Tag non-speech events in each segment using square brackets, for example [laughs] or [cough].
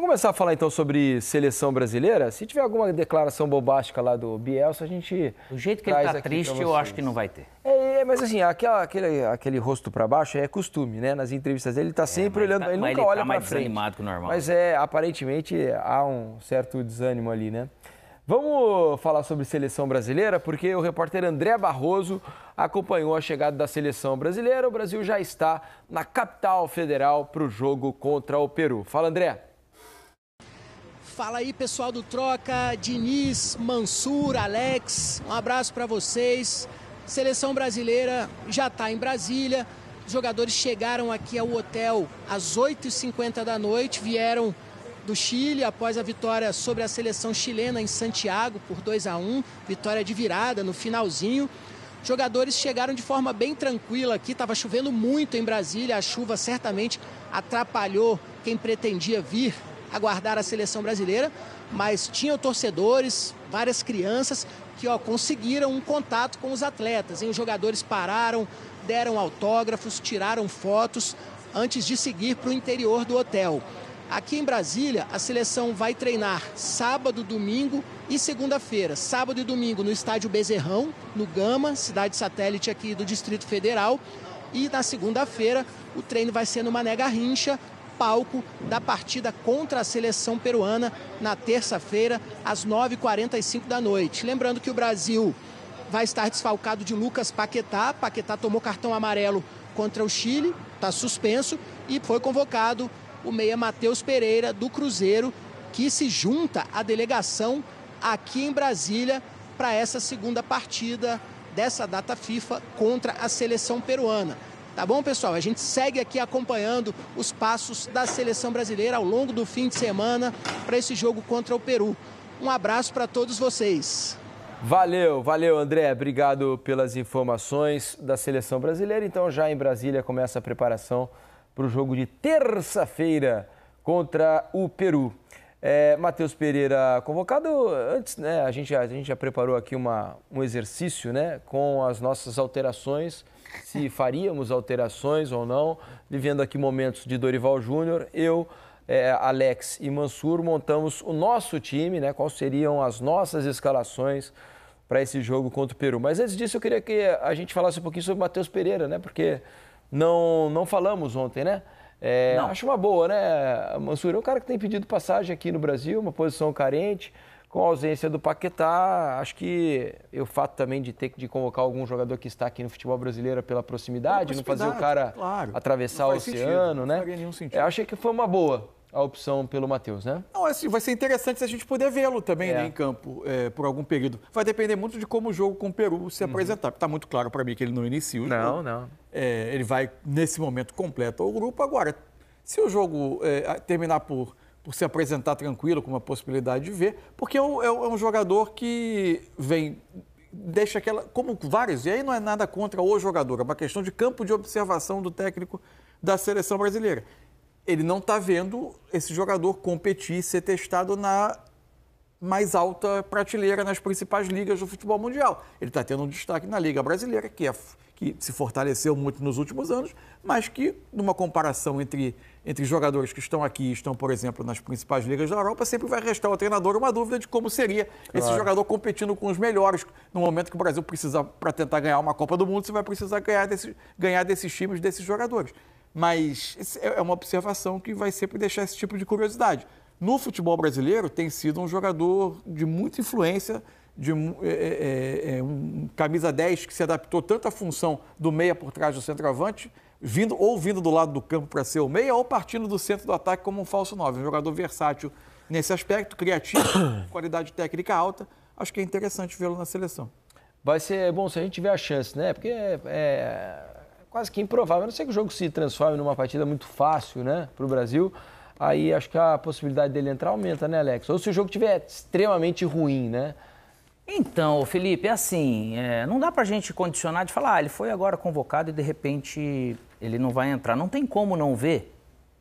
Vamos começar a falar então sobre seleção brasileira? Se tiver alguma declaração bobástica lá do Bielsa, a gente. Do jeito que ele está triste, eu acho que não vai ter. É, é mas assim, aquela, aquele, aquele rosto para baixo é costume, né? Nas entrevistas dele, ele está é, sempre é, olhando, tá, ele nunca ele olha tá mais frente. Mais que o normal. Mas é, aparentemente há um certo desânimo ali, né? Vamos falar sobre seleção brasileira, porque o repórter André Barroso acompanhou a chegada da seleção brasileira. O Brasil já está na capital federal para o jogo contra o Peru. Fala, André. Fala aí, pessoal do Troca, Diniz, Mansur, Alex. Um abraço para vocês. Seleção brasileira já está em Brasília. Os jogadores chegaram aqui ao hotel às 8h50 da noite, vieram do Chile após a vitória sobre a seleção chilena em Santiago por 2 a 1, vitória de virada no finalzinho. Os jogadores chegaram de forma bem tranquila aqui, estava chovendo muito em Brasília, a chuva certamente atrapalhou quem pretendia vir aguardar a seleção brasileira, mas tinham torcedores, várias crianças que ó, conseguiram um contato com os atletas. Hein? Os jogadores pararam, deram autógrafos, tiraram fotos antes de seguir para o interior do hotel. Aqui em Brasília, a seleção vai treinar sábado, domingo e segunda-feira. Sábado e domingo no estádio Bezerrão, no Gama, cidade satélite aqui do Distrito Federal. E na segunda-feira, o treino vai ser no Mané Garrincha, palco da partida contra a seleção peruana na terça-feira, às 9h45 da noite. Lembrando que o Brasil vai estar desfalcado de Lucas Paquetá. Paquetá tomou cartão amarelo contra o Chile, está suspenso e foi convocado o meia Matheus Pereira do Cruzeiro, que se junta à delegação aqui em Brasília para essa segunda partida dessa data FIFA contra a seleção peruana. Tá bom, pessoal? A gente segue aqui acompanhando os passos da seleção brasileira ao longo do fim de semana para esse jogo contra o Peru. Um abraço para todos vocês. Valeu, valeu André, obrigado pelas informações da seleção brasileira. Então, já em Brasília começa a preparação para o jogo de terça-feira contra o Peru. É, Matheus Pereira convocado antes, né? A gente, a gente já preparou aqui uma, um exercício, né? Com as nossas alterações, se faríamos alterações ou não, vivendo aqui momentos de Dorival Júnior, eu. É, Alex e Mansur montamos o nosso time, né? Quais seriam as nossas escalações para esse jogo contra o Peru? Mas antes disso, eu queria que a gente falasse um pouquinho sobre Matheus Pereira, né? Porque não não falamos ontem, né? É, acho uma boa, né, Mansur? É um cara que tem pedido passagem aqui no Brasil, uma posição carente, com a ausência do Paquetá. Acho que o fato também de ter de convocar algum jogador que está aqui no futebol brasileiro pela proximidade, proximidade não fazer o cara claro, atravessar o oceano, sentido, né? Não faria nenhum sentido. Eu achei que foi uma boa a opção pelo Matheus, né? Não, assim, vai ser interessante se a gente puder vê-lo também é. né, em campo é, por algum período. Vai depender muito de como o jogo com o Peru se uhum. apresentar. Está muito claro para mim que ele não inicia o não, jogo. Não, não. É, ele vai, nesse momento, completo ao grupo. Agora, se o jogo é, terminar por, por se apresentar tranquilo, com uma possibilidade de ver, porque é, é um, é um jogador que vem deixa aquela. Como vários, e aí não é nada contra o jogador, é uma questão de campo de observação do técnico da seleção brasileira ele não está vendo esse jogador competir, ser testado na mais alta prateleira nas principais ligas do futebol mundial. Ele está tendo um destaque na Liga Brasileira, que, é, que se fortaleceu muito nos últimos anos, mas que, numa comparação entre, entre jogadores que estão aqui e estão, por exemplo, nas principais ligas da Europa, sempre vai restar ao treinador uma dúvida de como seria esse jogador competindo com os melhores. No momento que o Brasil precisa, para tentar ganhar uma Copa do Mundo, você vai precisar ganhar, desse, ganhar desses times, desses jogadores. Mas é, é uma observação que vai sempre deixar esse tipo de curiosidade. No futebol brasileiro, tem sido um jogador de muita influência, de é é, é, é, um camisa 10 que se adaptou tanto à função do meia por trás do centroavante, vindo ou vindo do lado do campo para ser o meia, ou partindo do centro do ataque como um falso 9. Um jogador versátil nesse aspecto, criativo, [coughs] qualidade técnica alta. Acho que é interessante vê-lo na seleção. Vai ser bom se a gente tiver a chance, né? Porque é, quase que improvável. A não ser que o jogo se transforme numa partida muito fácil, né, para o Brasil. Aí acho que a possibilidade dele entrar aumenta, né, Alex? Ou se o jogo tiver extremamente ruim, né? Então, Felipe, é assim, é, não dá pra gente condicionar de falar, ah, ele foi agora convocado e de repente ele não vai entrar. Não tem como não ver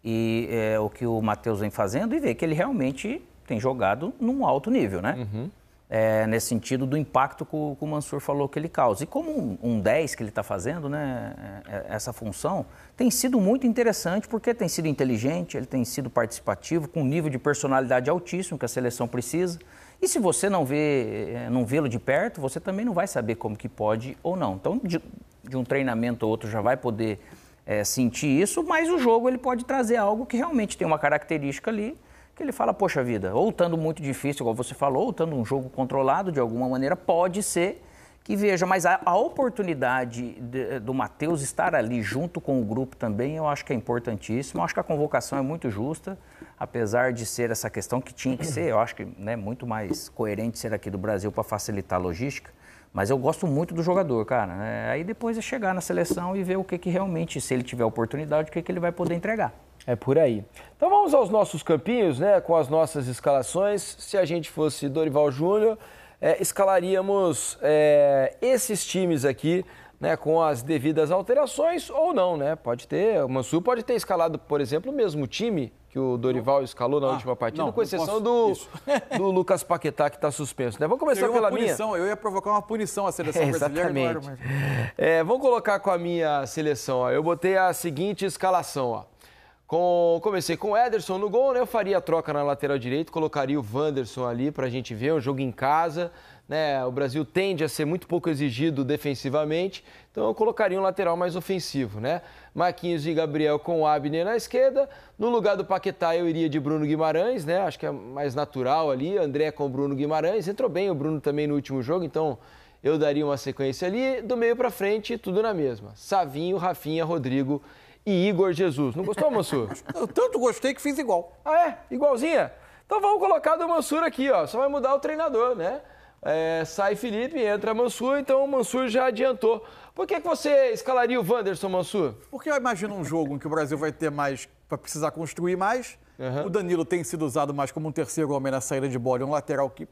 e é, o que o Matheus vem fazendo e ver que ele realmente tem jogado num alto nível, né? Uhum é, nesse sentido do impacto que o, que o, Mansur falou que ele causa. E como um, um 10 que ele está fazendo, né, é, é, essa função, tem sido muito interessante porque tem sido inteligente, ele tem sido participativo, com um nível de personalidade altíssimo que a seleção precisa. E se você não vê, é, não vê-lo de perto, você também não vai saber como que pode ou não. Então, de, de um treinamento ou outro já vai poder é, sentir isso, mas o jogo ele pode trazer algo que realmente tem uma característica ali que ele fala, poxa vida, ou estando muito difícil, igual você falou, ou estando um jogo controlado de alguma maneira, pode ser que veja, mas a, a oportunidade de, do Matheus estar ali junto com o grupo também, eu acho que é importantíssimo. Eu acho que a convocação é muito justa, apesar de ser essa questão que tinha que ser, eu acho que né, muito mais coerente ser aqui do Brasil para facilitar a logística. Mas eu gosto muito do jogador, cara. É, aí depois é chegar na seleção e ver o que, que realmente, se ele tiver oportunidade, o que, que ele vai poder entregar. É por aí. Então vamos aos nossos campinhos, né? Com as nossas escalações. Se a gente fosse Dorival Júnior, é, escalaríamos é, esses times aqui, né? Com as devidas alterações ou não, né? Pode ter. O Mansur pode ter escalado, por exemplo, o mesmo time que o Dorival escalou na ah, última partida, não, com exceção do, [laughs] do Lucas Paquetá, que está suspenso. Né? Vamos começar pela punição, minha. Eu ia provocar uma punição à seleção [laughs] é, brasileira. Exatamente. É, vamos colocar com a minha seleção. Ó. Eu botei a seguinte escalação. Ó. Com, comecei com o Ederson no gol, né? Eu faria a troca na lateral direita, colocaria o Wanderson ali para a gente ver, é um jogo em casa, né? O Brasil tende a ser muito pouco exigido defensivamente, então eu colocaria um lateral mais ofensivo, né? Marquinhos e Gabriel com o Abner na esquerda, no lugar do Paquetá eu iria de Bruno Guimarães, né? Acho que é mais natural ali, André com o Bruno Guimarães, entrou bem o Bruno também no último jogo, então eu daria uma sequência ali, do meio para frente, tudo na mesma. Savinho, Rafinha, Rodrigo e Igor Jesus. Não gostou, Mansur? [laughs] Eu tanto gostei que fiz igual. Ah, é? Igualzinha? Então vamos colocar do Mansur aqui, ó. Só vai mudar o treinador, né? É, sai Felipe, entra Mansur, então o Mansur já adiantou. Por que, que você escalaria o Wanderson, Mansur? Porque eu imagino um jogo em que o Brasil vai ter mais, vai precisar construir mais. Uhum. O Danilo tem sido usado mais como um terceiro homem na saída de bola, um lateral que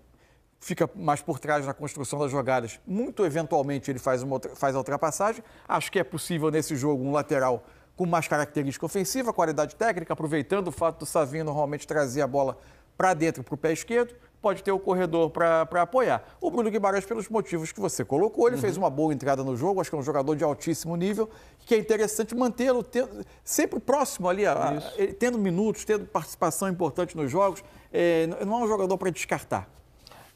fica mais por trás na construção das jogadas. Muito eventualmente ele faz, uma, faz a ultrapassagem. Acho que é possível nesse jogo um lateral com mais característica ofensiva, qualidade técnica, aproveitando o fato do Savinho normalmente trazer a bola para dentro, para o pé esquerdo, pode ter o corredor para apoiar. O Bruno Guimarães, pelos motivos que você colocou, ele uhum. fez uma boa entrada no jogo, acho que é um jogador de altíssimo nível, que é interessante mantê-lo sempre próximo ali, a, a, tendo minutos, tendo participação importante nos jogos. É, não é um jogador para descartar.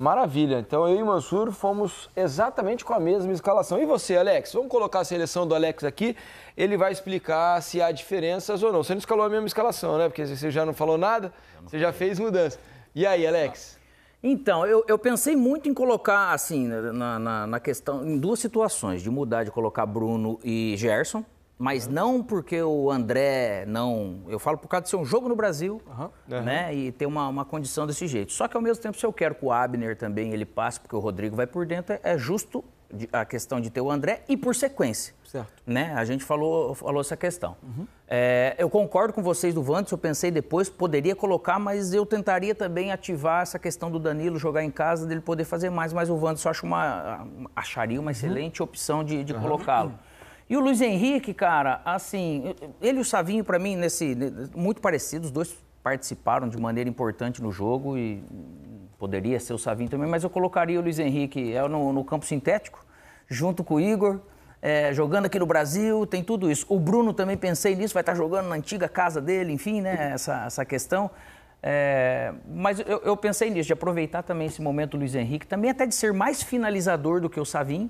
Maravilha. Então eu e o Mansur fomos exatamente com a mesma escalação. E você, Alex? Vamos colocar a seleção do Alex aqui. Ele vai explicar se há diferenças ou não. Você não escalou a mesma escalação, né? Porque você já não falou nada, não você já fez mudança. E aí, Alex? Então, eu, eu pensei muito em colocar, assim, na, na, na questão, em duas situações, de mudar, de colocar Bruno e Gerson, mas não porque o André não. Eu falo por causa de ser um jogo no Brasil, uhum. Uhum. né? E ter uma, uma condição desse jeito. Só que ao mesmo tempo, se eu quero que o Abner também ele passe, porque o Rodrigo vai por dentro, é justo a questão de ter o André e por sequência. Certo. Né? A gente falou, falou essa questão. Uhum. É, eu concordo com vocês do Vantos, eu pensei depois, poderia colocar, mas eu tentaria também ativar essa questão do Danilo jogar em casa, dele poder fazer mais, mas o Vantos eu acho uma. acharia uma uhum. excelente opção de, de colocá-lo. Uhum. E o Luiz Henrique, cara, assim, ele e o Savinho, para mim, nesse muito parecidos, os dois participaram de maneira importante no jogo e poderia ser o Savinho também, mas eu colocaria o Luiz Henrique é, no, no campo sintético, junto com o Igor, é, jogando aqui no Brasil, tem tudo isso. O Bruno também pensei nisso, vai estar tá jogando na antiga casa dele, enfim, né, essa, essa questão. É, mas eu, eu pensei nisso, de aproveitar também esse momento do Luiz Henrique, também até de ser mais finalizador do que o Savinho,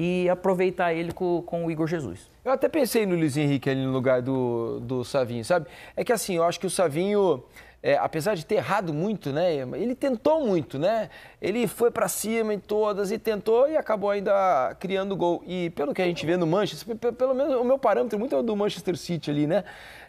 e aproveitar ele com, com o Igor Jesus. Eu até pensei no Luiz Henrique ali no lugar do, do Savinho, sabe? É que assim, eu acho que o Savinho. É, apesar de ter errado muito, né? Ele tentou muito, né? Ele foi para cima em todas e tentou e acabou ainda criando gol. E pelo que a gente vê no Manchester, pelo menos o meu parâmetro muito é o do Manchester City ali, né?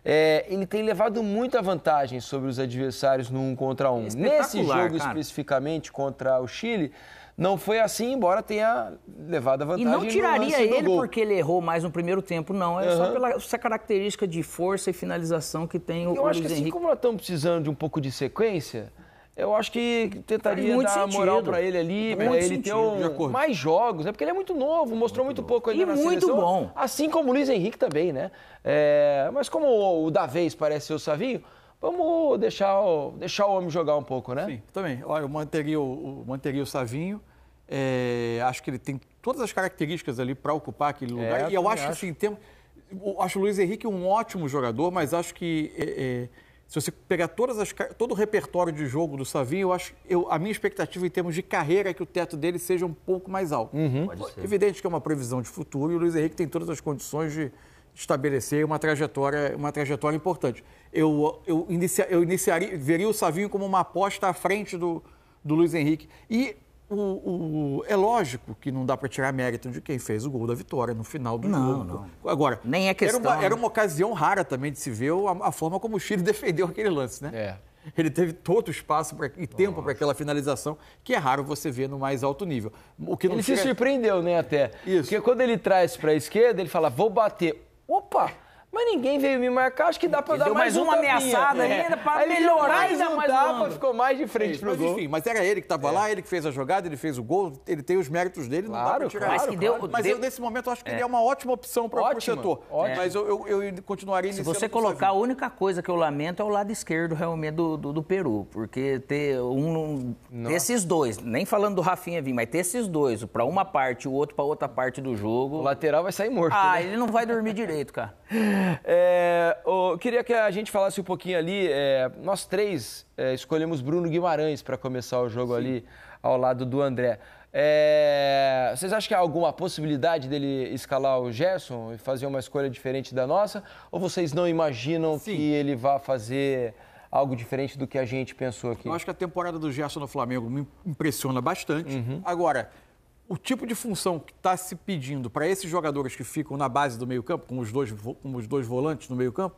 É, ele tem levado muita vantagem sobre os adversários no um contra um. É Nesse jogo cara. especificamente contra o Chile, não foi assim, embora tenha levado a vantagem. E não tiraria ele porque ele errou mais no primeiro tempo, não. É uhum. só pela essa característica de força e finalização que tem o Eu acho Luiz que assim, como nós estamos precisando de um pouco de sequência, eu acho que tentaria dar sentido. moral para ele ali, para ele sentido, ter um, mais jogos, né? Porque ele é muito novo, mostrou muito, muito pouco ainda e na muito seleção, bom. Assim como o Luiz Henrique também, né? É, mas como o da vez parece ser o Savinho, vamos deixar o, deixar o homem jogar um pouco, né? Sim, também. Olha, eu manteria o, manteria o Savinho é, acho que ele tem todas as características ali para ocupar aquele é, lugar. É, e eu acho, acho que assim, tem, eu acho o Luiz Henrique um ótimo jogador, mas acho que é, é se você pegar todas as, todo o repertório de jogo do Savinho, eu acho, eu, a minha expectativa em termos de carreira é que o teto dele seja um pouco mais alto. Uhum. Evidente que é uma previsão de futuro e o Luiz Henrique tem todas as condições de estabelecer uma trajetória, uma trajetória importante. Eu, eu, inicia, eu iniciaria, veria o Savinho como uma aposta à frente do, do Luiz Henrique. E o, o, é lógico que não dá para tirar mérito de quem fez o gol da vitória no final do não, jogo. Não. Agora, nem é questão. Era uma, era uma ocasião rara também de se ver a, a forma como o Chile [laughs] defendeu aquele lance, né? É. Ele teve todo o espaço pra, e tempo para aquela finalização, que é raro você ver no mais alto nível. O que ele se surpreendeu, né, até. Isso. Porque quando ele traz para a esquerda, ele fala, vou bater. Opa! Mas ninguém veio me marcar, acho que dá pra Ele dar mais, mais uma tapinha. ameaçada é. ainda pra melhorar ainda mais um tapa, ficou mais de frente é pro mas, gol. Enfim, mas era ele que tava é. lá, ele que fez a jogada, ele fez o gol, ele tem os méritos dele, claro, não dá pra tirar. Mas, claro, deu, claro. mas deu... eu nesse momento acho que é. ele é uma ótima opção para o setor. Mas eu, eu, eu continuaria Se você colocar, a única coisa que eu lamento é o lado esquerdo realmente do, do, do Peru, porque ter um Ter esses dois, nem falando do Rafinha vir, mas ter esses dois, para uma parte, o outro para outra parte do jogo. O lateral vai sair morto. Ah, né? ele não vai dormir direito, cara. [laughs] É, oh, queria que a gente falasse um pouquinho ali. É, nós três é, escolhemos Bruno Guimarães para começar o jogo Sim. ali ao lado do André. É, vocês acham que há alguma possibilidade dele escalar o Gerson e fazer uma escolha diferente da nossa? Ou vocês não imaginam Sim. que ele vá fazer algo diferente do que a gente pensou aqui? Eu acho que a temporada do Gerson no Flamengo me impressiona bastante. Uhum. Agora, o tipo de função que está se pedindo para esses jogadores que ficam na base do meio-campo, com, os dois, com os dois volantes no meio-campo,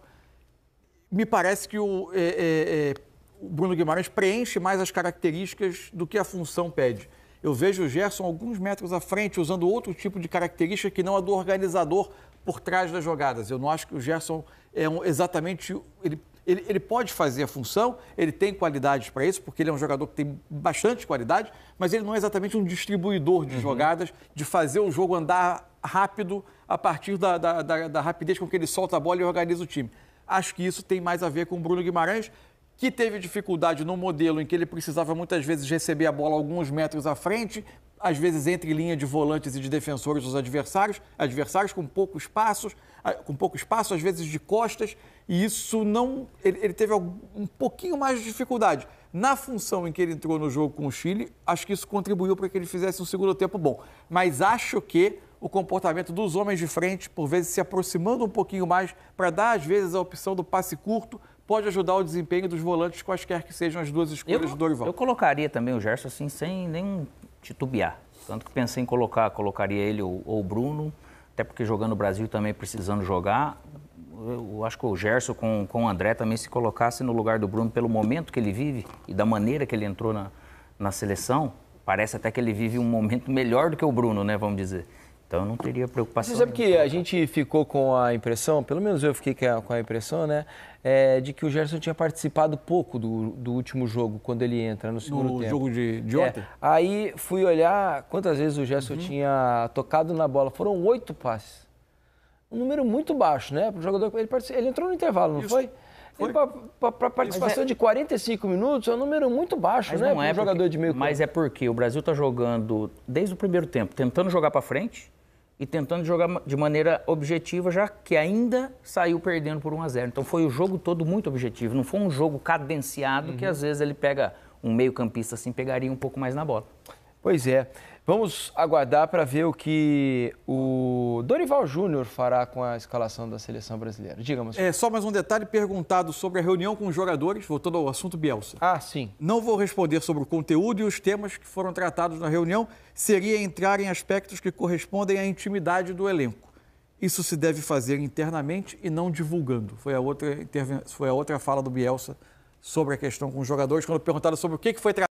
me parece que o, é, é, é, o, Bruno Guimarães preenche mais as características do que a função pede. Eu vejo o Gerson alguns metros à frente, usando outro tipo de característica que não a do organizador por trás das jogadas. Eu não acho que o Gerson é um, exatamente. Ele ele, ele pode fazer a função, ele tem qualidades para isso, porque ele é um jogador que tem bastante qualidade, mas ele não é exatamente um distribuidor de uhum. jogadas, de fazer o jogo andar rápido a partir da, da, da, da rapidez com que ele solta a bola e organiza o time. Acho que isso tem mais a ver com o Bruno Guimarães, que teve dificuldade no modelo em que ele precisava muitas vezes receber a bola alguns metros à frente, às vezes entre linha de volantes e de defensores dos adversários, adversários com poucos passos, com pouco espaço, às vezes de costas, e isso não ele, ele teve um pouquinho mais de dificuldade. Na função em que ele entrou no jogo com o Chile, acho que isso contribuiu para que ele fizesse um segundo tempo bom, mas acho que o comportamento dos homens de frente, por vezes se aproximando um pouquinho mais para dar às vezes a opção do passe curto pode ajudar o desempenho dos volantes, quaisquer que sejam as duas escolhas eu, do Dorival. Eu colocaria também o Gerson assim, sem nenhum titubear. Tanto que pensei em colocar, colocaria ele ou o Bruno, até porque jogando o Brasil também precisando jogar. Eu acho que o Gerson com, com o André também se colocasse no lugar do Bruno pelo momento que ele vive e da maneira que ele entrou na, na seleção. Parece até que ele vive um momento melhor do que o Bruno, né? Vamos dizer. Então não teria preocupação. Você sabe que a gente ficou com a impressão, pelo menos eu fiquei com a impressão, né? É, de que o Gerson tinha participado pouco do, do último jogo, quando ele entra no segundo no tempo. jogo de, de é, ontem? É, aí fui olhar quantas vezes o Gerson uhum. tinha tocado na bola. Foram oito passes. Um número muito baixo, né? Para o jogador. Ele, ele, entrou no intervalo, não Isso. foi? Para é participação é... de 45 minutos é um número muito baixo, mas né? Não é porque... jogador de meio Mas é porque o Brasil está jogando desde o primeiro tempo, tentando jogar para frente e tentando jogar de maneira objetiva, já que ainda saiu perdendo por 1 a 0. Então foi o jogo todo muito objetivo, não foi um jogo cadenciado uhum. que às vezes ele pega um meio-campista assim, pegaria um pouco mais na bola. Pois é. Vamos aguardar para ver o que o Dorival Júnior fará com a escalação da seleção brasileira. Digamos. É, só mais um detalhe perguntado sobre a reunião com os jogadores, voltando ao assunto Bielsa. Ah, sim. Não vou responder sobre o conteúdo e os temas que foram tratados na reunião. Seria entrar em aspectos que correspondem à intimidade do elenco. Isso se deve fazer internamente e não divulgando. Foi a outra, Foi a outra fala do Bielsa sobre a questão com os jogadores, quando perguntaram sobre o que foi tratado.